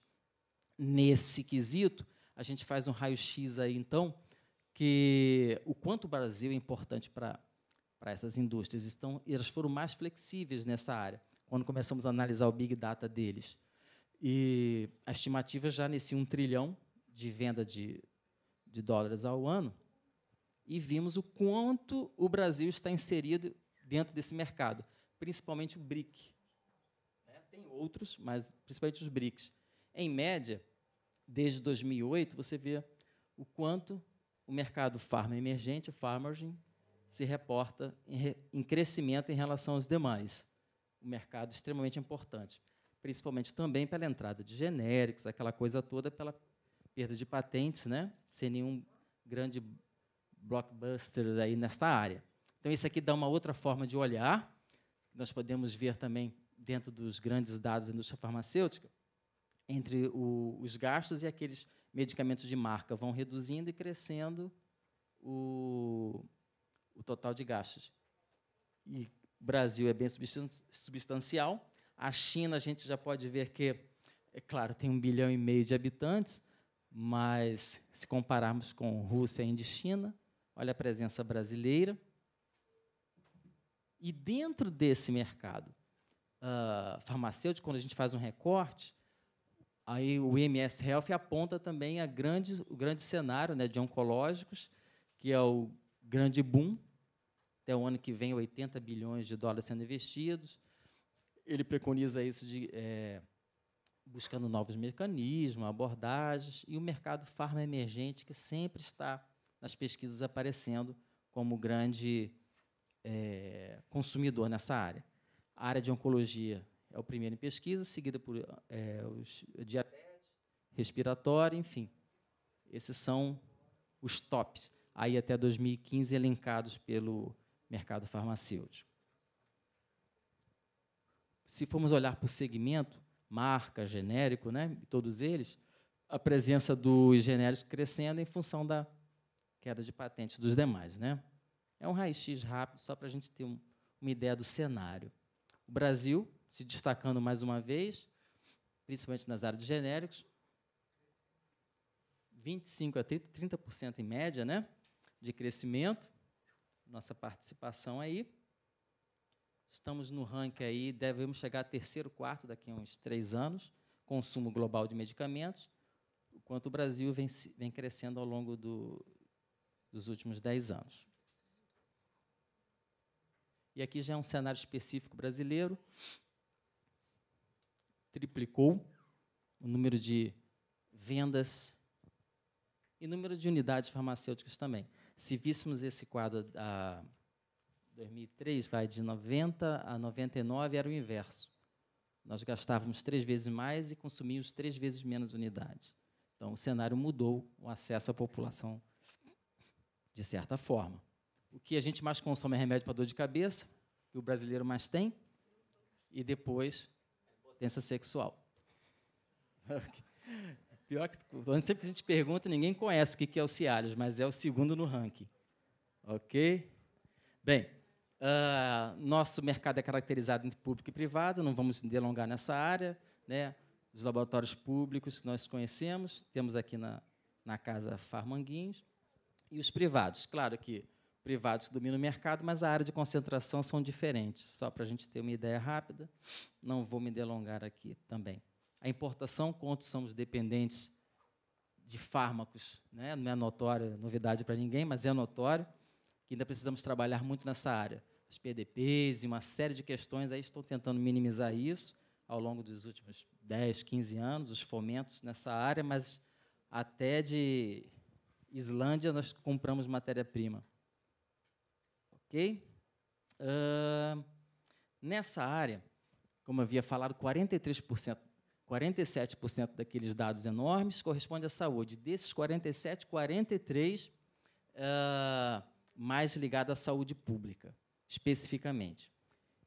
Nesse quesito, a gente faz um raio-x aí, então, que o quanto o Brasil é importante para essas indústrias. Estão, elas foram mais flexíveis nessa área, quando começamos a analisar o Big Data deles. E a estimativa é já nesse 1 trilhão de venda de, de dólares ao ano, e vimos o quanto o Brasil está inserido dentro desse mercado, principalmente o BRIC. É, tem outros, mas principalmente os BRICS. Em média, desde 2008, você vê o quanto o mercado farma emergente, o farmaging, se reporta em, crescimento em relação aos demais. Um mercado extremamente importante, principalmente também pela entrada de genéricos, aquela coisa toda, pela perda de patentes, né? sem nenhum grande blockbusters aí nesta área. Então, isso aqui dá uma outra forma de olhar, nós podemos ver também dentro dos grandes dados da indústria farmacêutica, entre o, os gastos e aqueles medicamentos de marca vão reduzindo e crescendo o, o total de gastos. E o Brasil é bem substancial. A China, a gente já pode ver que, é claro, tem um bilhão e meio de habitantes, mas se compararmos com Rússia, Índia e China, olha a presença brasileira. E dentro desse mercado uh, farmacêutico, quando a gente faz um recorte, aí o IMS Health aponta também a grande, o grande cenário né, de oncológicos, que é o grande boom. Até o ano que vem, 80 bilhões de dólares sendo investidos. Ele preconiza isso de, é, buscando novos mecanismos, abordagens, e o mercado farma emergente, que sempre está nas pesquisas aparecendo como grande é, consumidor nessa área. A área de oncologia é o primeiro em pesquisa, seguida por é, os diabetes, respiratório, enfim. Esses são os tops, aí até 2015 elencados pelo mercado farmacêutico. Se formos olhar por segmento, marca, genérico, né, todos eles, a presença dos genéricos crescendo em função da queda de patente dos demais. Né? É um raio-x rápido, só para a gente ter um, uma ideia do cenário. O Brasil se destacando mais uma vez, principalmente nas áreas de genéricos, 25 a 30%, 30% em média né, de crescimento, nossa participação aí. Estamos no ranking aí, devemos chegar a terceiro, quarto daqui a uns três anos, consumo global de medicamentos, enquanto o Brasil vem, vem crescendo ao longo do, dos últimos 10 anos. E aqui já é um cenário específico brasileiro. Triplicou o número de vendas e número de unidades farmacêuticas também. Se víssemos esse quadro a 2003, vai de 90 a 99, era o inverso. Nós gastávamos três vezes mais e consumíamos três vezes menos unidades. Então, o cenário mudou o acesso à população de certa forma. O que a gente mais consome é remédio para dor de cabeça, que o brasileiro mais tem, e depois, potência sexual. Pior que sempre que a gente pergunta, ninguém conhece o que é o Cialis, mas é o segundo no ranking. Ok? Bem, uh, nosso mercado é caracterizado entre público e privado, não vamos delongar nessa área. Né? Os laboratórios públicos nós conhecemos, temos aqui na, na casa Farmanguinhos e os privados. Claro que privados dominam o mercado, mas a área de concentração são diferentes. Só para a gente ter uma ideia rápida, não vou me delongar aqui também. A importação, quanto somos dependentes de fármacos, né? não é notória, novidade para ninguém, mas é notório, que ainda precisamos trabalhar muito nessa área. Os PDPs e uma série de questões, aí estou tentando minimizar isso ao longo dos últimos 10, 15 anos, os fomentos nessa área, mas até de Islândia, nós compramos matéria-prima. Ok? Uh, nessa área, como havia falado, 43%, 47% daqueles dados enormes corresponde à saúde. Desses 47, 43% uh, mais ligado à saúde pública, especificamente.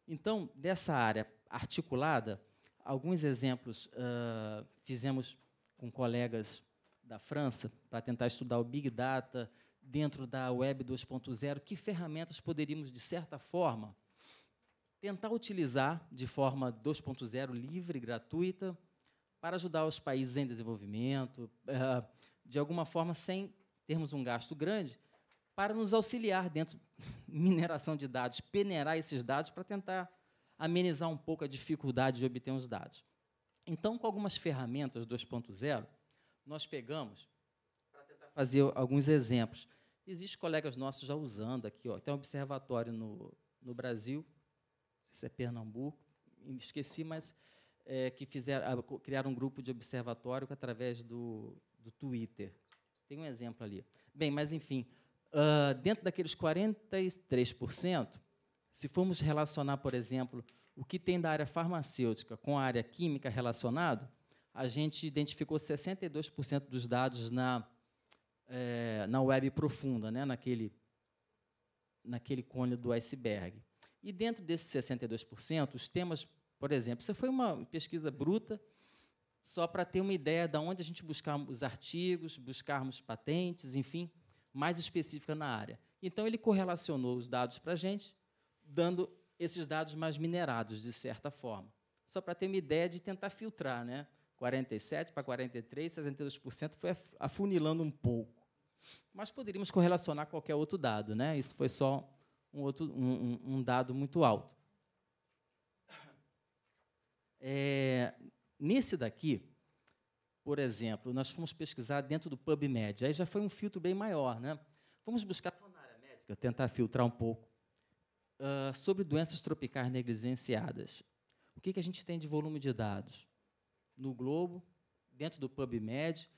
Então, dessa área articulada, alguns exemplos uh, fizemos com colegas da França para tentar estudar o Big Data dentro da Web 2.0, que ferramentas poderíamos, de certa forma, tentar utilizar de forma 2.0 livre, gratuita, para ajudar os países em desenvolvimento, eh, de alguma forma, sem termos um gasto grande, para nos auxiliar dentro mineração de dados, peneirar esses dados para tentar amenizar um pouco a dificuldade de obter os dados. Então, com algumas ferramentas 2.0, nós pegamos para tentar fazer alguns exemplos. Existem colegas nossos já usando aqui, ó, tem um observatório no, no Brasil, se é Pernambuco, esqueci, mas é, que fizeram, ah, criaram um grupo de observatório através do, do Twitter. Tem um exemplo ali. Bem, mas enfim, uh, dentro daqueles 43%, se formos relacionar, por exemplo, o que tem da área farmacêutica com a área química relacionado, a gente identificou 62% dos dados na, é, na web profunda, né, naquele, naquele cone do iceberg. E dentro desses 62%, os temas, por exemplo, isso foi uma pesquisa bruta, só para ter uma ideia de onde a gente buscarmos artigos, buscarmos patentes, enfim, mais específica na área. Então, ele correlacionou os dados para a gente, dando esses dados mais minerados, de certa forma. Só para ter uma ideia de tentar filtrar, né? 47 para 43, 62% foi afunilando um pouco. Mas poderíamos correlacionar qualquer outro dado, né? Isso foi só um, outro, um, um dado muito alto. É, nesse daqui, por exemplo, nós fomos pesquisar dentro do PubMed, aí já foi um filtro bem maior, né? Vamos buscar só na área médica, tentar filtrar um pouco uh, sobre doenças tropicais negligenciadas. O que, que a gente tem de volume de dados? no Globo, dentro do PubMed,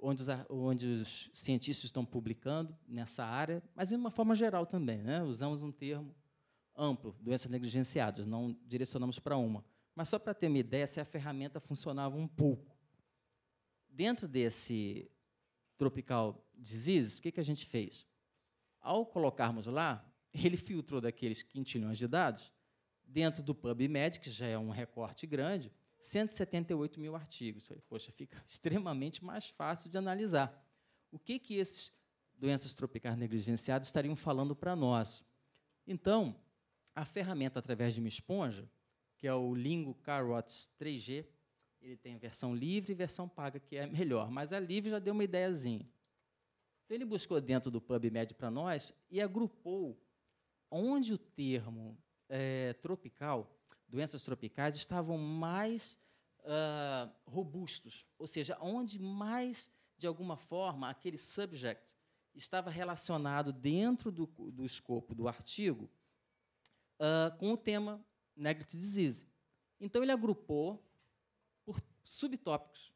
onde os, onde os cientistas estão publicando nessa área, mas de uma forma geral também. Né? Usamos um termo amplo, doenças negligenciadas, não direcionamos para uma. Mas só para ter uma ideia, se a ferramenta funcionava um pouco. Dentro desse Tropical Diseases, o que, que a gente fez? Ao colocarmos lá, ele filtrou daqueles quintilhões de dados, dentro do PubMed, que já é um recorte grande, 178 mil artigos. poxa, fica extremamente mais fácil de analisar. O que, que esses doenças tropicais negligenciadas estariam falando para nós? Então, a ferramenta através de uma esponja, que é o Lingo Carrots 3G, ele tem versão livre e versão paga, que é melhor, mas a livre já deu uma ideiazinha. Então, ele buscou dentro do PubMed para nós e agrupou onde o termo é, tropical doenças tropicais estavam mais uh, robustos, ou seja, onde mais, de alguma forma, aquele subject estava relacionado dentro do, do escopo do artigo uh, com o tema negative disease. Então, ele agrupou por subtópicos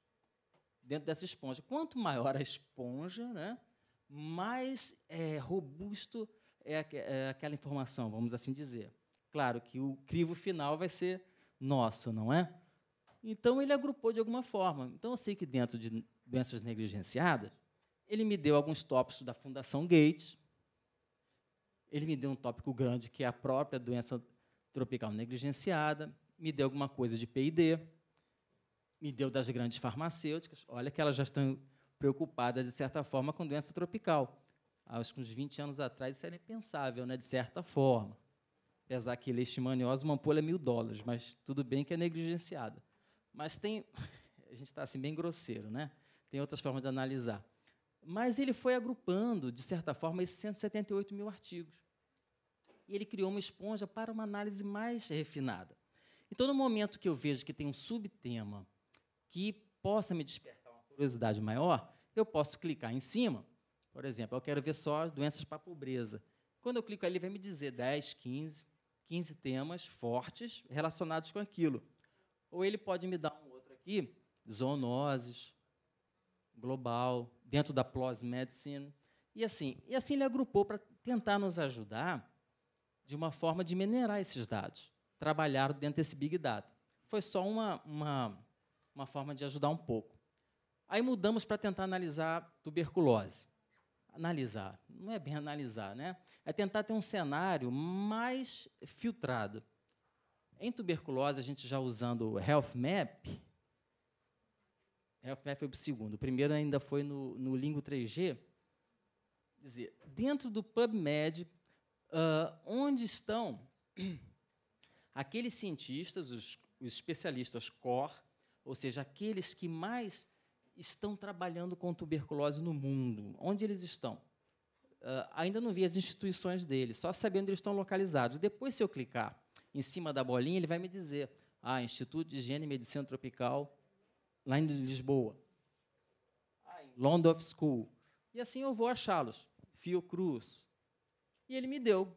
dentro dessa esponja. Quanto maior a esponja, né, mais é, robusto é, é aquela informação, vamos assim dizer. Claro que o crivo final vai ser nosso, não é? Então ele agrupou de alguma forma. Então eu sei que dentro de doenças negligenciadas, ele me deu alguns tópicos da Fundação Gates. Ele me deu um tópico grande que é a própria doença tropical negligenciada, me deu alguma coisa de PID, me deu das grandes farmacêuticas. Olha que elas já estão preocupadas de certa forma com doença tropical. Acho que uns 20 anos atrás isso era impensável, né, de certa forma apesar que leishmaniose, uma ampola é mil dólares, mas tudo bem que é negligenciada. Mas tem, a gente está assim bem grosseiro, né? Tem outras formas de analisar. Mas ele foi agrupando, de certa forma, esses 178 mil artigos. E ele criou uma esponja para uma análise mais refinada. Então, no momento que eu vejo que tem um subtema que possa me despertar uma curiosidade maior, eu posso clicar em cima. Por exemplo, eu quero ver só doenças para a pobreza. Quando eu clico ali, vai me dizer 10, 15. 15 temas fortes relacionados com aquilo. Ou ele pode me dar um outro aqui, zoonoses, global, dentro da PLOS Medicine. E assim, e assim ele agrupou para tentar nos ajudar de uma forma de minerar esses dados, trabalhar dentro desse Big Data. Foi só uma, uma, uma forma de ajudar um pouco. Aí mudamos para tentar analisar tuberculose analisar, não é bem analisar, né? É tentar ter um cenário mais filtrado. Em tuberculose, a gente já usando o Health Map, Health Map foi o segundo, o primeiro ainda foi no, no Lingo 3G. Quer dizer, dentro do PubMed, uh, ah, onde estão aqueles cientistas, os, os especialistas core, ou seja, aqueles que mais estão trabalhando com tuberculose no mundo? Onde eles estão? Uh, ainda não vi as instituições deles, só sabendo onde eles estão localizados. Depois, se eu clicar em cima da bolinha, ele vai me dizer: Ah, Instituto de Higiene e Medicina Tropical, lá em Lisboa. Ah, London of School. E assim eu vou achá-los. Fiocruz. E ele me deu.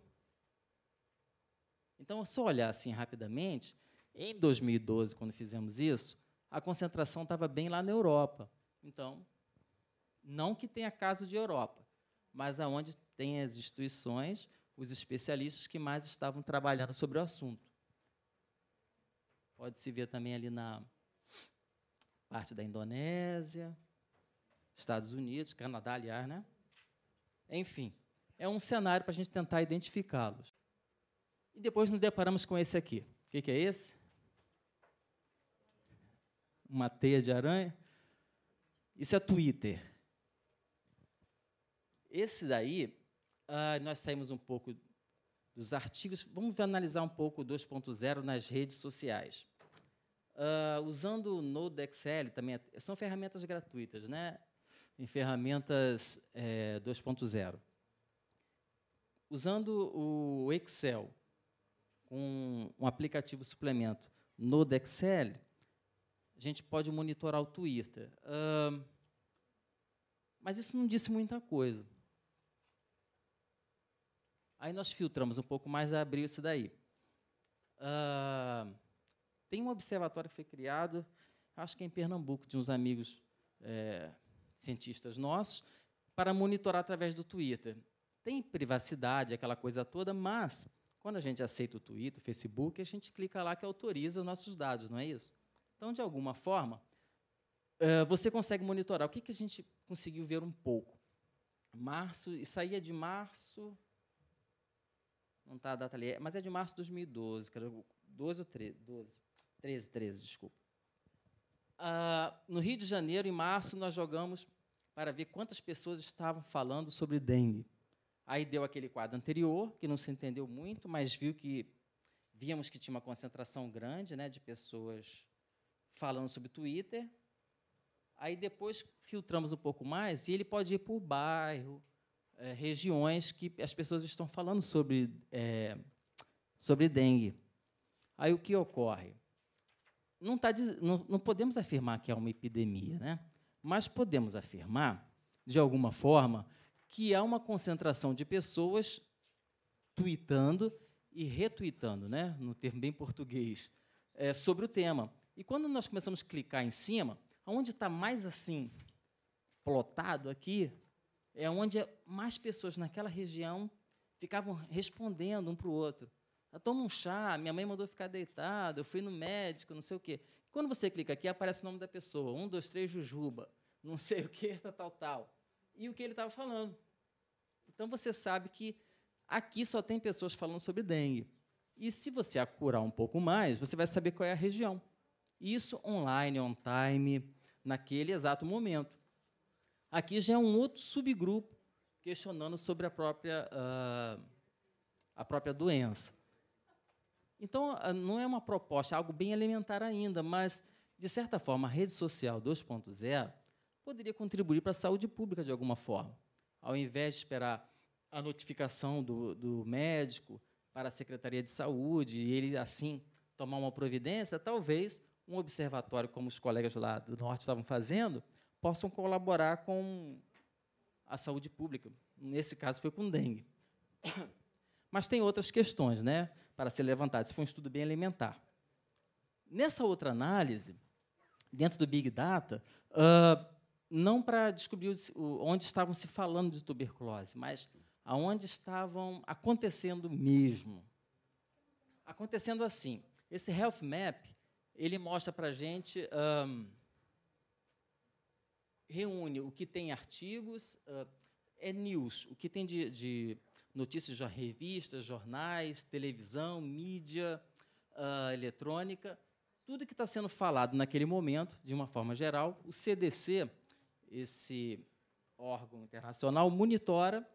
Então, se eu olhar assim rapidamente, em 2012, quando fizemos isso, a concentração estava bem lá na Europa. Então, não que tenha caso de Europa, mas aonde tem as instituições, os especialistas que mais estavam trabalhando sobre o assunto. Pode se ver também ali na parte da Indonésia, Estados Unidos, Canadá, aliás, né? Enfim, é um cenário para a gente tentar identificá-los. E depois nos deparamos com esse aqui. O que, que é esse? uma teia de aranha. Isso é Twitter. Esse daí, ah, nós saímos um pouco dos artigos. Vamos analisar um pouco o 2.0 nas redes sociais. Ah, usando o Node Excel, também são ferramentas gratuitas, né? em ferramentas é, eh, 2.0. Usando o Excel, um, um aplicativo suplemento Node Excel, a gente pode monitorar o Twitter. Uh, mas isso não disse muita coisa. Aí nós filtramos um pouco mais e abriu isso daí. Uh, tem um observatório que foi criado, acho que é em Pernambuco, de uns amigos é, cientistas nossos, para monitorar através do Twitter. Tem privacidade, aquela coisa toda, mas quando a gente aceita o Twitter, o Facebook, a gente clica lá que autoriza os nossos dados, não é isso? Então, de alguma forma, eh, você consegue monitorar. O que, a gente conseguiu ver um pouco? Março, e saía é de março. Não está a data ali, é, mas é de março de 2012, 12 ou 13, 12, 13, 13, desculpa. Ah, no Rio de Janeiro, em março, nós jogamos para ver quantas pessoas estavam falando sobre dengue. Aí deu aquele quadro anterior, que não se entendeu muito, mas viu que víamos que tinha uma concentração grande né, de pessoas falando sobre Twitter. Aí depois filtramos um pouco mais e ele pode ir por bairro, é, regiões que as pessoas estão falando sobre, é, sobre dengue. Aí o que ocorre? Não, tá, não, não podemos afirmar que é uma epidemia, né? mas podemos afirmar, de alguma forma, que há uma concentração de pessoas tweetando e retweetando, né? no termo bem português, é, sobre o tema. E quando nós começamos a clicar em cima, onde está mais assim plotado aqui, é onde mais pessoas naquela região ficavam respondendo um para o outro. Ah, toma um chá, minha mãe mandou ficar deitado, eu fui no médico, não sei o quê. Quando você clica aqui, aparece o nome da pessoa. Um, dois, três, Jujuba. Não sei o quê, tal, tal, tal. E o que ele estava falando. Então, você sabe que aqui só tem pessoas falando sobre dengue. E se você apurar um pouco mais, você vai saber qual é a região. Isso online, on time, naquele exato momento. Aqui já é um outro subgrupo questionando sobre a própria, uh, a própria doença. Então, ah, não é uma proposta, é algo bem elementar ainda, mas, de certa forma, a rede social 2.0 poderia contribuir para a saúde pública de alguma forma. Ao invés de esperar a notificação do, do médico para a Secretaria de Saúde e ele, assim, tomar uma providência, talvez um observatório, como os colegas lá do Norte estavam fazendo, possam colaborar com a saúde pública. Nesse caso, foi com dengue. Mas tem outras questões né, para ser levantadas. foi um estudo bem elementar. Nessa outra análise, dentro do Big Data, uh, não para descobrir onde estavam se falando de tuberculose, mas aonde estavam acontecendo mesmo. Acontecendo assim. Esse Health Map ele mostra para a gente, um, reúne o que tem artigos, uh, é news, o que tem de, de notícias de revistas, jornais, televisão, mídia uh, eletrônica, tudo que está sendo falado naquele momento, de uma forma geral. O CDC, esse órgão internacional, monitora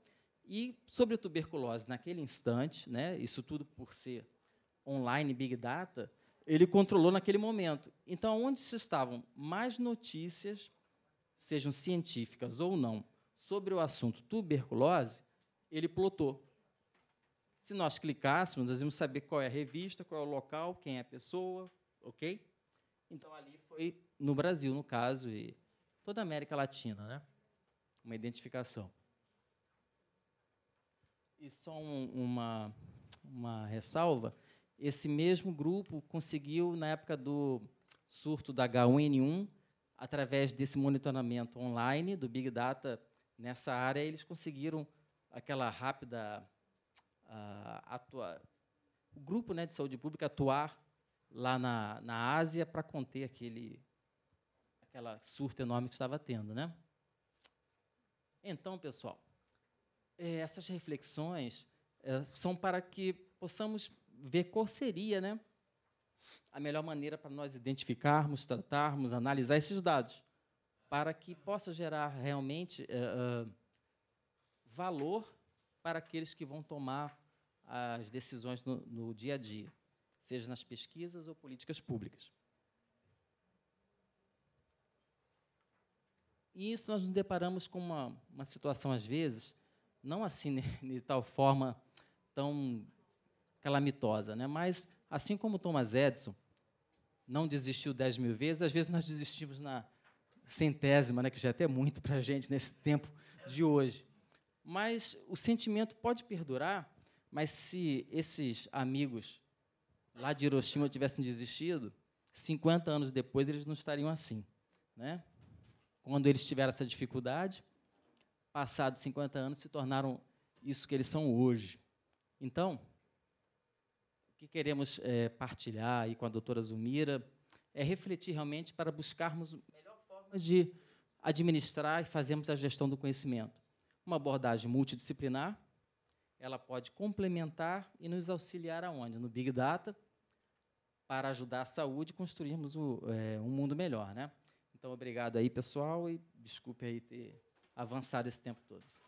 e sobre tuberculose naquele instante, né, isso tudo por ser online, big data, ele controlou naquele momento. Então, onde se estavam mais notícias, sejam científicas ou não, sobre o assunto tuberculose, ele plotou. Se nós clicássemos, nós íamos saber qual é a revista, qual é o local, quem é a pessoa, ok? Então, ali foi no Brasil, no caso, e toda a América Latina, né? Uma identificação. E só um, uma, uma ressalva esse mesmo grupo conseguiu, na época do surto da H1N1, através desse monitoramento online do Big Data nessa área, eles conseguiram aquela rápida uh, atua... o grupo né, de saúde pública atuar lá na, na Ásia para conter aquele aquela surto enorme que estava tendo, né? Então, pessoal, eh, essas reflexões eh, são para que possamos ver qual seria né, a melhor maneira para nós identificarmos, tratarmos, analisar esses dados, para que possa gerar realmente uh, valor para aqueles que vão tomar as decisões no, no dia a dia, seja nas pesquisas ou políticas públicas. E isso nós nos deparamos com uma, uma situação, às vezes, não assim de tal forma tão calamitosa. Né? Mas, assim como Thomas Edison não desistiu 10 mil vezes, às vezes nós desistimos na centésima, né? que já é até muito para a gente nesse tempo de hoje. Mas o sentimento pode perdurar, mas se esses amigos lá de Hiroshima tivessem desistido, 50 anos depois eles não estariam assim. Né? Quando eles tiveram essa dificuldade, passados 50 anos, se tornaram isso que eles são hoje. Então, que queremos é, partilhar aí com a doutora Zumira é refletir realmente para buscarmos melhor formas de administrar e fazermos a gestão do conhecimento. Uma abordagem multidisciplinar, ela pode complementar e nos auxiliar aonde? No Big Data, para ajudar a saúde e construirmos o, é, um mundo melhor. Né? Então, obrigado aí, pessoal, e desculpe aí ter avançado esse tempo todo.